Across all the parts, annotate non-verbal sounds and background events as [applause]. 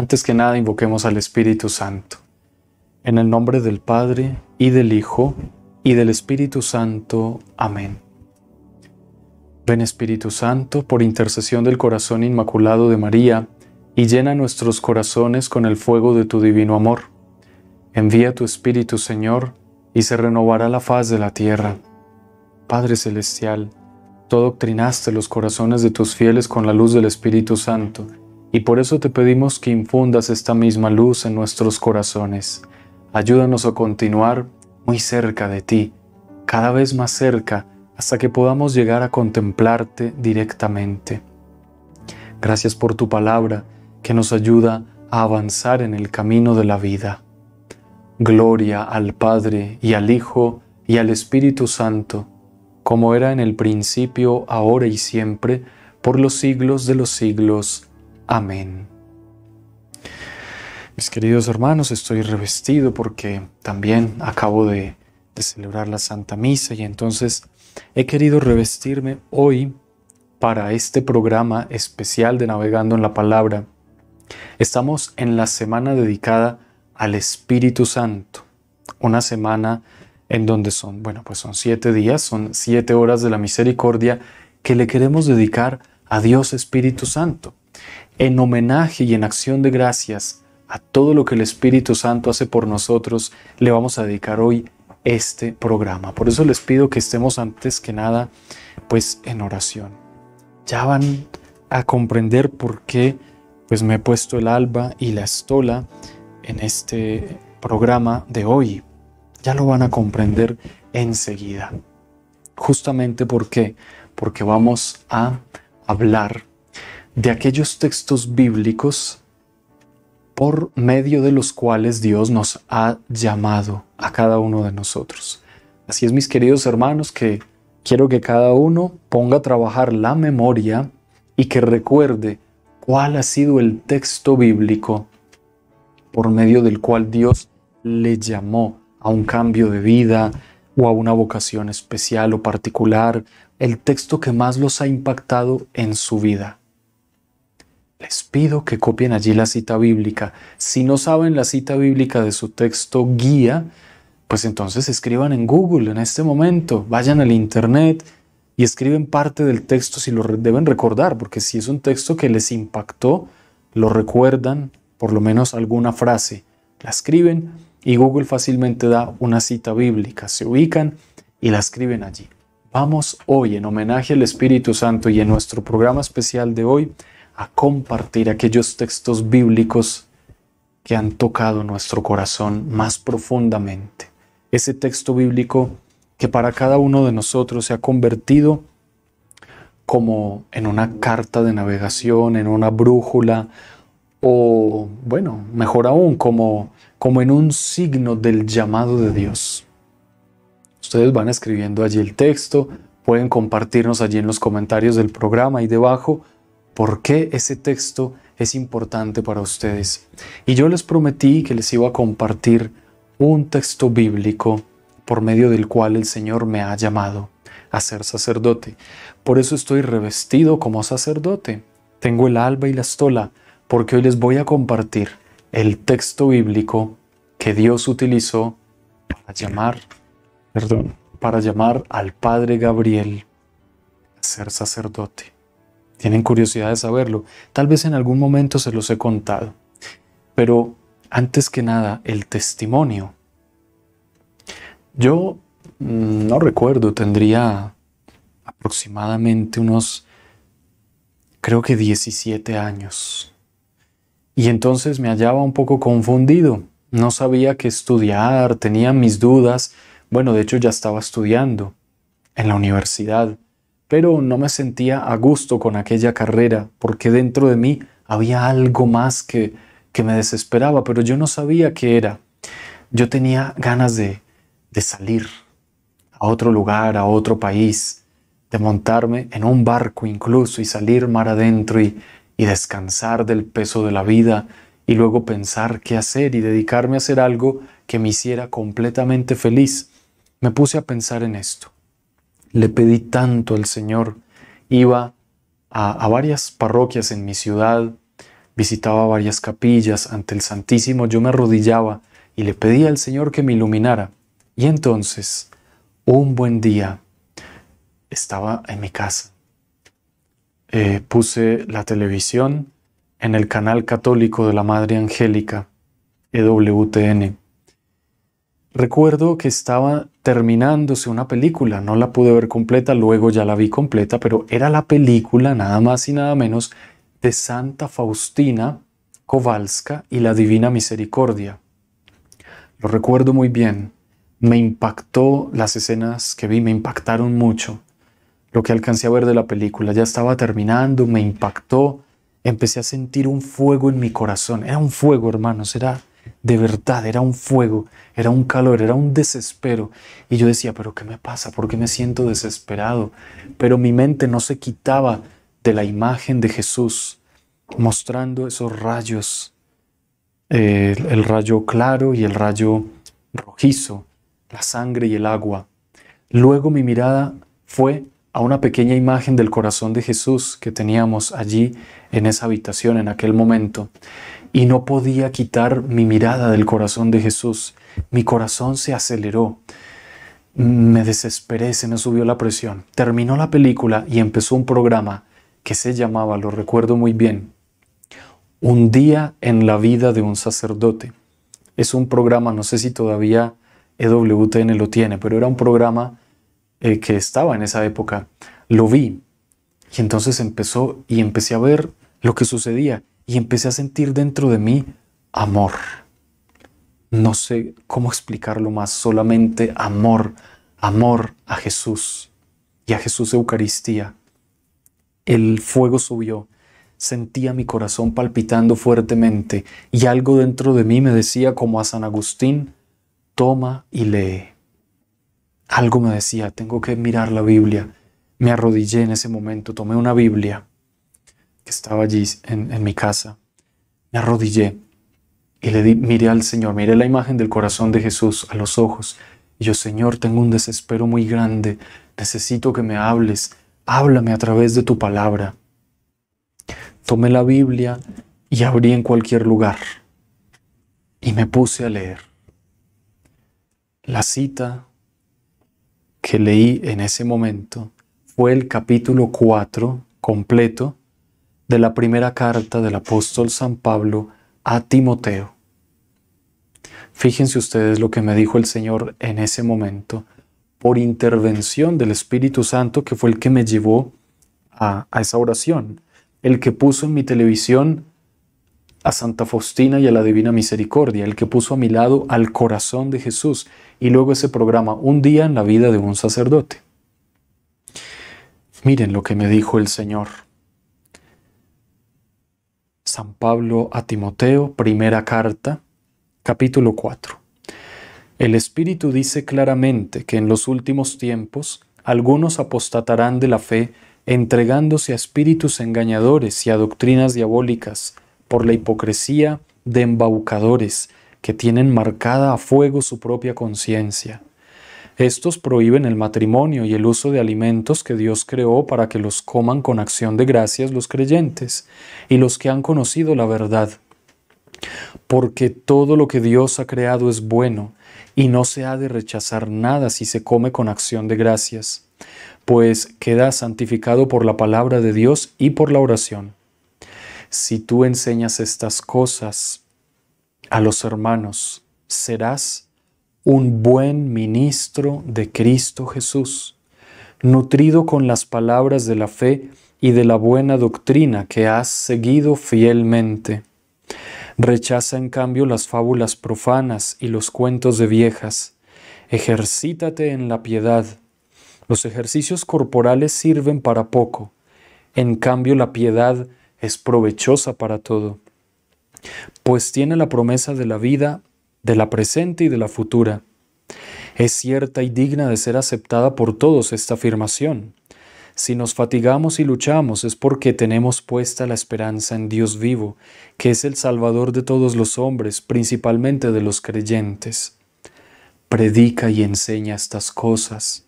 Antes que nada, invoquemos al Espíritu Santo. En el nombre del Padre, y del Hijo, y del Espíritu Santo. Amén. Ven Espíritu Santo, por intercesión del corazón inmaculado de María, y llena nuestros corazones con el fuego de tu divino amor. Envía tu Espíritu, Señor, y se renovará la faz de la tierra. Padre Celestial, tú doctrinaste los corazones de tus fieles con la luz del Espíritu Santo y por eso te pedimos que infundas esta misma luz en nuestros corazones. Ayúdanos a continuar muy cerca de ti, cada vez más cerca, hasta que podamos llegar a contemplarte directamente. Gracias por tu palabra que nos ayuda a avanzar en el camino de la vida. Gloria al Padre y al Hijo y al Espíritu Santo, como era en el principio, ahora y siempre, por los siglos de los siglos. Amén. Mis queridos hermanos, estoy revestido porque también acabo de, celebrar la Santa Misa y entonces he querido revestirme hoy para este programa especial de Navegando en la Palabra. Estamos en la semana dedicada al Espíritu Santo, una semana en donde son, bueno, pues son siete días, son siete horas de la misericordia que le queremos dedicar a Dios Espíritu Santo en homenaje y en acción de gracias a todo lo que el Espíritu Santo hace por nosotros, le vamos a dedicar hoy este programa. Por eso les pido que estemos antes que nada pues en oración. Ya van a comprender por qué pues me he puesto el alba y la estola en este programa de hoy. Ya lo van a comprender enseguida. Justamente por qué? Porque vamos a hablar de aquellos textos bíblicos por medio de los cuales Dios nos ha llamado a cada uno de nosotros. Así es, mis queridos hermanos, que quiero que cada uno ponga a trabajar la memoria y que recuerde cuál ha sido el texto bíblico por medio del cual Dios le llamó a un cambio de vida o a una vocación especial o particular, el texto que más los ha impactado en su vida les pido que copien allí la cita bíblica. Si no saben la cita bíblica de su texto guía, pues entonces escriban en Google en este momento, vayan al Internet y escriben parte del texto si lo deben recordar, porque si es un texto que les impactó, lo recuerdan, por lo menos alguna frase, la escriben y Google fácilmente da una cita bíblica, se ubican y la escriben allí. Vamos hoy en homenaje al Espíritu Santo y en nuestro programa especial de hoy a compartir aquellos textos bíblicos que han tocado nuestro corazón más profundamente. Ese texto bíblico que para cada uno de nosotros se ha convertido como en una carta de navegación, en una brújula, o bueno, mejor aún, como, como en un signo del llamado de Dios. Ustedes van escribiendo allí el texto, pueden compartirnos allí en los comentarios del programa y debajo por qué ese texto es importante para ustedes. Y yo les prometí que les iba a compartir un texto bíblico por medio del cual el Señor me ha llamado a ser sacerdote. Por eso estoy revestido como sacerdote. Tengo el alba y la estola, porque hoy les voy a compartir el texto bíblico que Dios utilizó para llamar, perdón, para llamar al Padre Gabriel a ser sacerdote tienen curiosidad de saberlo. Tal vez en algún momento se los he contado. Pero antes que nada, el testimonio. Yo mm, no recuerdo, tendría aproximadamente unos, creo que 17 años. Y entonces me hallaba un poco confundido. No sabía qué estudiar, tenía mis dudas. Bueno, de hecho ya estaba estudiando en la universidad pero no me sentía a gusto con aquella carrera porque dentro de mí había algo más que, que me desesperaba, pero yo no sabía qué era. Yo tenía ganas de, de salir a otro lugar, a otro país, de montarme en un barco incluso y salir mar adentro y descansar del peso de la vida y luego pensar qué hacer y dedicarme a hacer algo que me hiciera completamente feliz. Me puse a pensar en esto le pedí tanto al Señor. Iba a, varias parroquias en mi ciudad, visitaba varias capillas ante el Santísimo, yo me arrodillaba y le pedía al Señor que me iluminara. Y entonces, un buen día, estaba en mi casa. Eh, puse la televisión en el canal católico de la Madre Angélica, EWTN. Recuerdo que estaba terminándose una película, no la pude ver completa, luego ya la vi completa, pero era la película nada más y nada menos de Santa Faustina Kowalska y la Divina Misericordia. Lo recuerdo muy bien, me impactó las escenas que vi, me impactaron mucho. Lo que alcancé a ver de la película ya estaba terminando, me impactó, empecé a sentir un fuego en mi corazón, era un fuego hermanos, era de verdad, era un fuego, era un calor, era un desespero. Y yo decía, pero ¿qué me pasa? ¿Por qué me siento desesperado? Pero mi mente no se quitaba de la imagen de Jesús mostrando esos rayos, eh, el rayo claro y el rayo rojizo, la sangre y el agua. Luego mi mirada fue a una pequeña imagen del corazón de Jesús que teníamos allí en esa habitación en aquel momento y no podía quitar mi mirada del corazón de Jesús. Mi corazón se aceleró. Me desesperé, se me subió la presión. Terminó la película y empezó un programa que se llamaba, lo recuerdo muy bien, Un día en la vida de un sacerdote. Es un programa, no sé si todavía EWTN lo tiene, pero era un programa eh, que estaba en esa época. Lo vi y entonces empezó y empecé a ver lo que sucedía y empecé a sentir dentro de mí amor. No sé cómo explicarlo más, solamente amor, amor a Jesús y a Jesús Eucaristía. El fuego subió, sentía mi corazón palpitando fuertemente y algo dentro de mí me decía como a San Agustín, toma y lee. Algo me decía, tengo que mirar la Biblia. Me arrodillé en ese momento, tomé una Biblia estaba allí en, mi casa, me arrodillé y le di, miré al Señor, miré la imagen del corazón de Jesús a los ojos. Y yo, Señor, tengo un desespero muy grande, necesito que me hables, háblame a través de tu palabra. Tomé la Biblia y abrí en cualquier lugar y me puse a leer. La cita que leí en ese momento fue el capítulo 4 completo de la primera carta del apóstol San Pablo a Timoteo. Fíjense ustedes lo que me dijo el Señor en ese momento, por intervención del Espíritu Santo, que fue el que me llevó a, esa oración, el que puso en mi televisión a Santa Faustina y a la Divina Misericordia, el que puso a mi lado al corazón de Jesús, y luego ese programa, Un día en la vida de un sacerdote. Miren lo que me dijo el Señor. San Pablo a Timoteo, primera carta, capítulo 4. El Espíritu dice claramente que en los últimos tiempos algunos apostatarán de la fe entregándose a espíritus engañadores y a doctrinas diabólicas por la hipocresía de embaucadores que tienen marcada a fuego su propia conciencia estos prohíben el matrimonio y el uso de alimentos que Dios creó para que los coman con acción de gracias los creyentes y los que han conocido la verdad. Porque todo lo que Dios ha creado es bueno y no se ha de rechazar nada si se come con acción de gracias, pues queda santificado por la palabra de Dios y por la oración. Si tú enseñas estas cosas a los hermanos, serás un buen ministro de Cristo Jesús, nutrido con las palabras de la fe y de la buena doctrina que has seguido fielmente. Rechaza en cambio las fábulas profanas y los cuentos de viejas. Ejercítate en la piedad. Los ejercicios corporales sirven para poco. En cambio la piedad es provechosa para todo, pues tiene la promesa de la vida de la presente y de la futura. Es cierta y digna de ser aceptada por todos esta afirmación. Si nos fatigamos y luchamos es porque tenemos puesta la esperanza en Dios vivo, que es el Salvador de todos los hombres, principalmente de los creyentes. Predica y enseña estas cosas.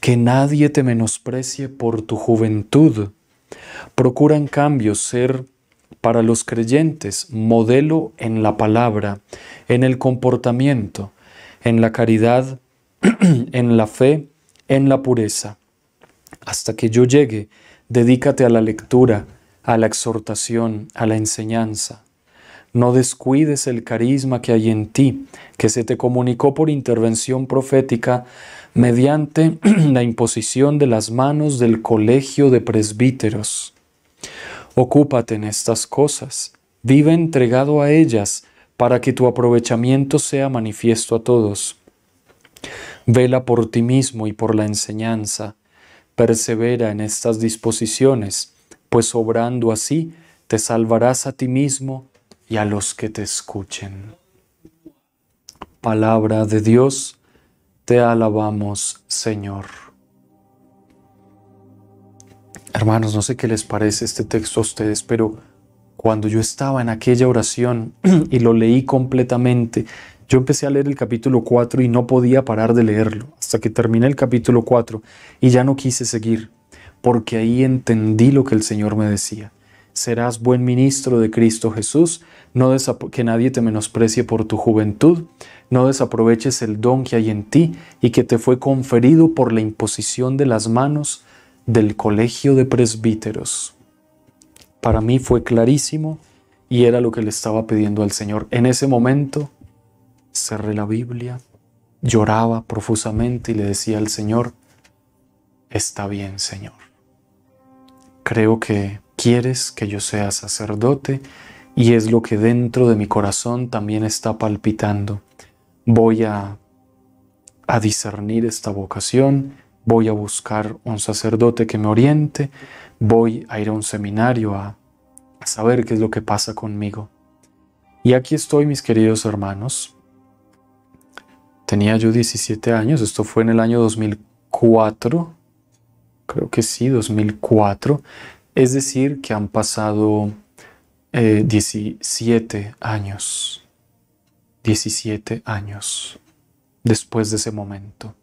Que nadie te menosprecie por tu juventud. Procura en cambio ser para los creyentes, modelo en la palabra, en el comportamiento, en la caridad, [clears throat] en la fe, en la pureza. Hasta que yo llegue, dedícate a la lectura, a la exhortación, a la enseñanza. No descuides el carisma que hay en ti, que se te comunicó por intervención profética mediante [clears throat] la imposición de las manos del colegio de presbíteros. Ocúpate en estas cosas, vive entregado a ellas, para que tu aprovechamiento sea manifiesto a todos. Vela por ti mismo y por la enseñanza, persevera en estas disposiciones, pues obrando así te salvarás a ti mismo y a los que te escuchen. Palabra de Dios, te alabamos, Señor. Hermanos, no sé qué les parece este texto a ustedes, pero cuando yo estaba en aquella oración [clears throat] y lo leí completamente, yo empecé a leer el capítulo 4 y no podía parar de leerlo hasta que terminé el capítulo 4 y ya no quise seguir, porque ahí entendí lo que el Señor me decía. Serás buen ministro de Cristo Jesús, no que nadie te menosprecie por tu juventud, no desaproveches el don que hay en ti y que te fue conferido por la imposición de las manos del colegio de presbíteros. Para mí fue clarísimo y era lo que le estaba pidiendo al Señor. En ese momento cerré la Biblia, lloraba profusamente y le decía al Señor, está bien Señor, creo que quieres que yo sea sacerdote y es lo que dentro de mi corazón también está palpitando. Voy a, a discernir esta vocación voy a buscar un sacerdote que me oriente, voy a ir a un seminario a, saber qué es lo que pasa conmigo. Y aquí estoy, mis queridos hermanos. Tenía yo 17 años, esto fue en el año 2004, creo que sí, 2004. Es decir, que han pasado 17 eh, años, 17 años después de ese momento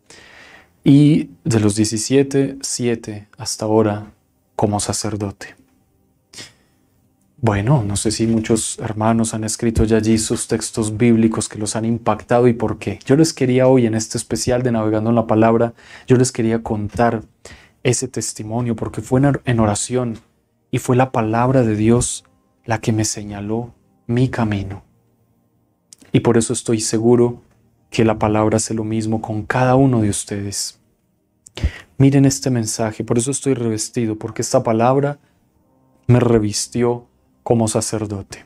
y de los 17, 7 hasta ahora como sacerdote. Bueno, no sé si muchos hermanos han escrito ya allí sus textos bíblicos que los han impactado y por qué. Yo les quería hoy en este especial de Navegando en la Palabra, yo les quería contar ese testimonio porque fue en oración y fue la palabra de Dios la que me señaló mi camino. Y por eso estoy seguro que la palabra hace lo mismo con cada uno de ustedes. Miren este mensaje, por eso estoy revestido, porque esta palabra me revistió como sacerdote.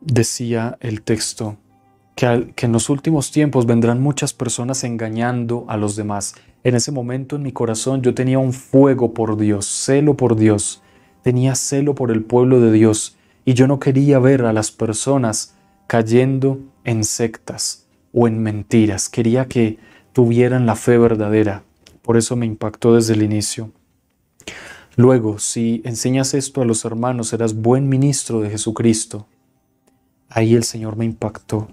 Decía el texto que, que en los últimos tiempos vendrán muchas personas engañando a los demás. En ese momento en mi corazón yo tenía un fuego por Dios, celo por Dios, tenía celo por el pueblo de Dios y yo no quería ver a las personas cayendo en sectas o en mentiras. Quería que tuvieran la fe verdadera. Por eso me impactó desde el inicio. Luego, si enseñas esto a los hermanos, serás buen ministro de Jesucristo. Ahí el Señor me impactó.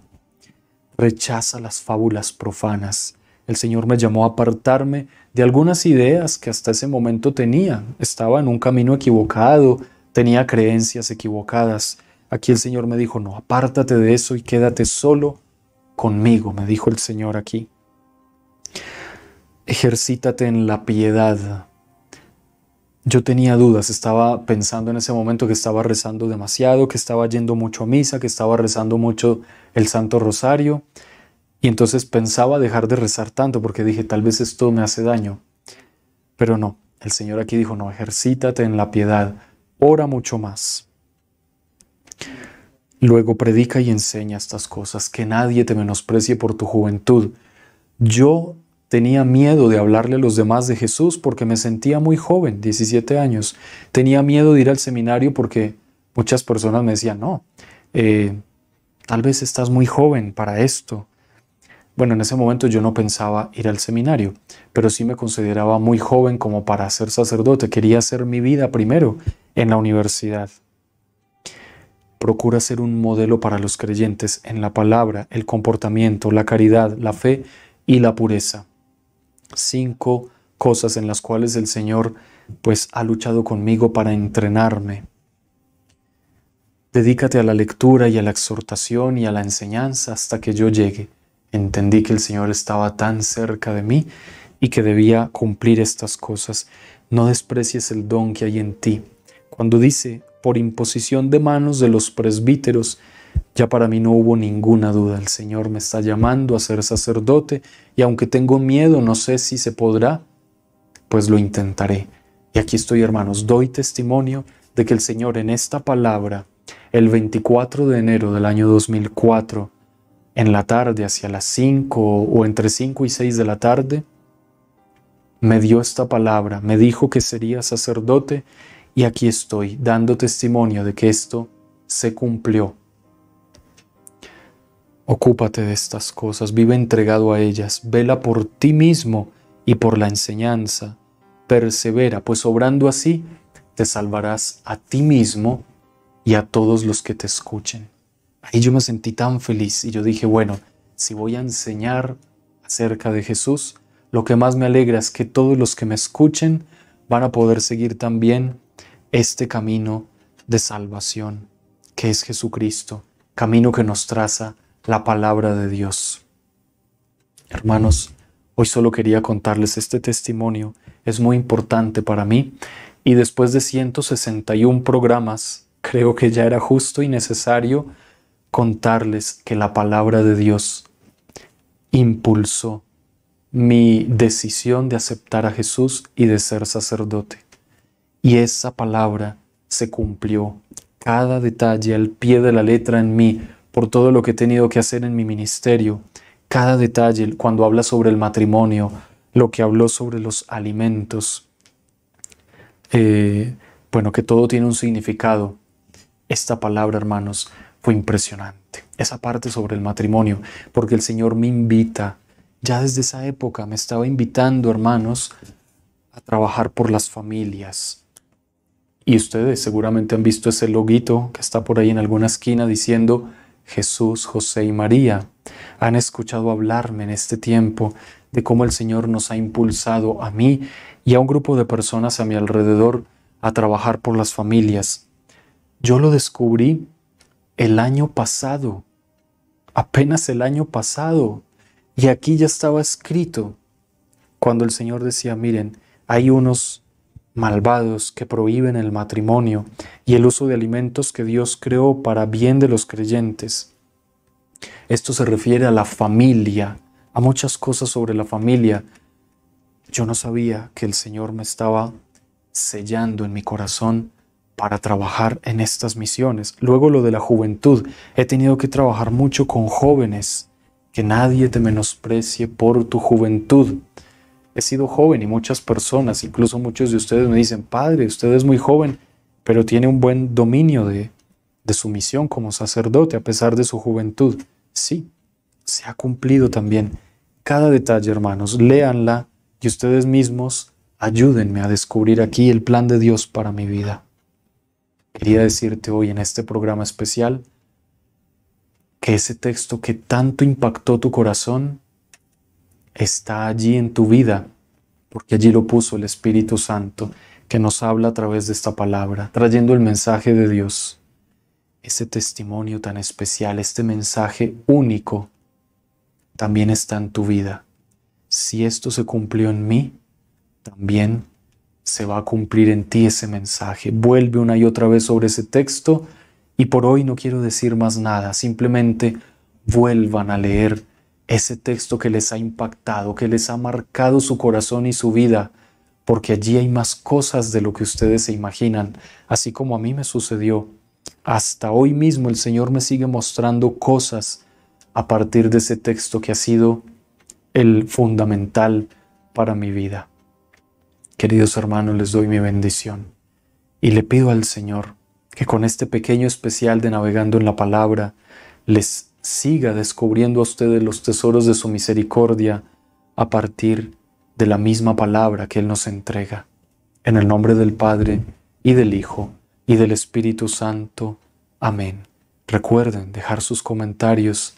Rechaza las fábulas profanas. El Señor me llamó a apartarme de algunas ideas que hasta ese momento tenía. Estaba en un camino equivocado, tenía creencias equivocadas. Aquí el Señor me dijo, no, apártate de eso y quédate solo conmigo, me dijo el Señor aquí. Ejercítate en la piedad. Yo tenía dudas, estaba pensando en ese momento que estaba rezando demasiado, que estaba yendo mucho a misa, que estaba rezando mucho el Santo Rosario. Y entonces pensaba dejar de rezar tanto porque dije, tal vez esto me hace daño. Pero no, el Señor aquí dijo, no, ejercítate en la piedad, ora mucho más. Luego predica y enseña estas cosas, que nadie te menosprecie por tu juventud. Yo tenía miedo de hablarle a los demás de Jesús porque me sentía muy joven, 17 años. Tenía miedo de ir al seminario porque muchas personas me decían, no, eh, tal vez estás muy joven para esto. Bueno, en ese momento yo no pensaba ir al seminario, pero sí me consideraba muy joven como para ser sacerdote. Quería hacer mi vida primero en la universidad procura ser un modelo para los creyentes en la palabra, el comportamiento, la caridad, la fe y la pureza. Cinco cosas en las cuales el Señor pues ha luchado conmigo para entrenarme. Dedícate a la lectura y a la exhortación y a la enseñanza hasta que yo llegue. Entendí que el Señor estaba tan cerca de mí y que debía cumplir estas cosas. No desprecies el don que hay en ti. Cuando dice por imposición de manos de los presbíteros, ya para mí no hubo ninguna duda. El Señor me está llamando a ser sacerdote y aunque tengo miedo, no sé si se podrá, pues lo intentaré. Y aquí estoy, hermanos, doy testimonio de que el Señor en esta palabra, el 24 de enero del año 2004, en la tarde, hacia las 5 o entre 5 y 6 de la tarde, me dio esta palabra, me dijo que sería sacerdote y aquí estoy dando testimonio de que esto se cumplió. Ocúpate de estas cosas, vive entregado a ellas, vela por ti mismo y por la enseñanza. Persevera, pues obrando así, te salvarás a ti mismo y a todos los que te escuchen. Ahí yo me sentí tan feliz y yo dije, bueno, si voy a enseñar acerca de Jesús, lo que más me alegra es que todos los que me escuchen van a poder seguir también este camino de salvación que es Jesucristo, camino que nos traza la palabra de Dios. Hermanos, hoy solo quería contarles este testimonio, es muy importante para mí y después de 161 programas, creo que ya era justo y necesario contarles que la palabra de Dios impulsó mi decisión de aceptar a Jesús y de ser sacerdote. Y esa palabra se cumplió, cada detalle al pie de la letra en mí, por todo lo que he tenido que hacer en mi ministerio, cada detalle cuando habla sobre el matrimonio, lo que habló sobre los alimentos. Eh, bueno, que todo tiene un significado. Esta palabra, hermanos, fue impresionante. Esa parte sobre el matrimonio, porque el Señor me invita, ya desde esa época me estaba invitando, hermanos, a trabajar por las familias, y ustedes seguramente han visto ese loguito que está por ahí en alguna esquina diciendo Jesús, José y María. Han escuchado hablarme en este tiempo de cómo el Señor nos ha impulsado a mí y a un grupo de personas a mi alrededor a trabajar por las familias. Yo lo descubrí el año pasado, apenas el año pasado, y aquí ya estaba escrito cuando el Señor decía, miren, hay unos malvados que prohíben el matrimonio y el uso de alimentos que Dios creó para bien de los creyentes. Esto se refiere a la familia, a muchas cosas sobre la familia. Yo no sabía que el Señor me estaba sellando en mi corazón para trabajar en estas misiones. Luego lo de la juventud. He tenido que trabajar mucho con jóvenes. Que nadie te menosprecie por tu juventud he sido joven y muchas personas, incluso muchos de ustedes me dicen, Padre, usted es muy joven, pero tiene un buen dominio de, su misión como sacerdote a pesar de su juventud. Sí, se ha cumplido también. Cada detalle, hermanos, léanla y ustedes mismos ayúdenme a descubrir aquí el plan de Dios para mi vida. Quería decirte hoy en este programa especial que ese texto que tanto impactó tu corazón está allí en tu vida, porque allí lo puso el Espíritu Santo, que nos habla a través de esta palabra, trayendo el mensaje de Dios, ese testimonio tan especial, este mensaje único, también está en tu vida. Si esto se cumplió en mí, también se va a cumplir en ti ese mensaje. Vuelve una y otra vez sobre ese texto y por hoy no quiero decir más nada, simplemente vuelvan a leer ese texto que les ha impactado, que les ha marcado su corazón y su vida, porque allí hay más cosas de lo que ustedes se imaginan, así como a mí me sucedió. Hasta hoy mismo el Señor me sigue mostrando cosas a partir de ese texto que ha sido el fundamental para mi vida. Queridos hermanos, les doy mi bendición y le pido al Señor que con este pequeño especial de Navegando en la Palabra les siga descubriendo a ustedes los tesoros de su misericordia a partir de la misma palabra que Él nos entrega. En el nombre del Padre y del Hijo y del Espíritu Santo. Amén. Recuerden dejar sus comentarios,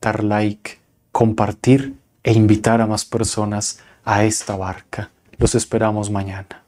dar like, compartir e invitar a más personas a esta barca. Los esperamos mañana.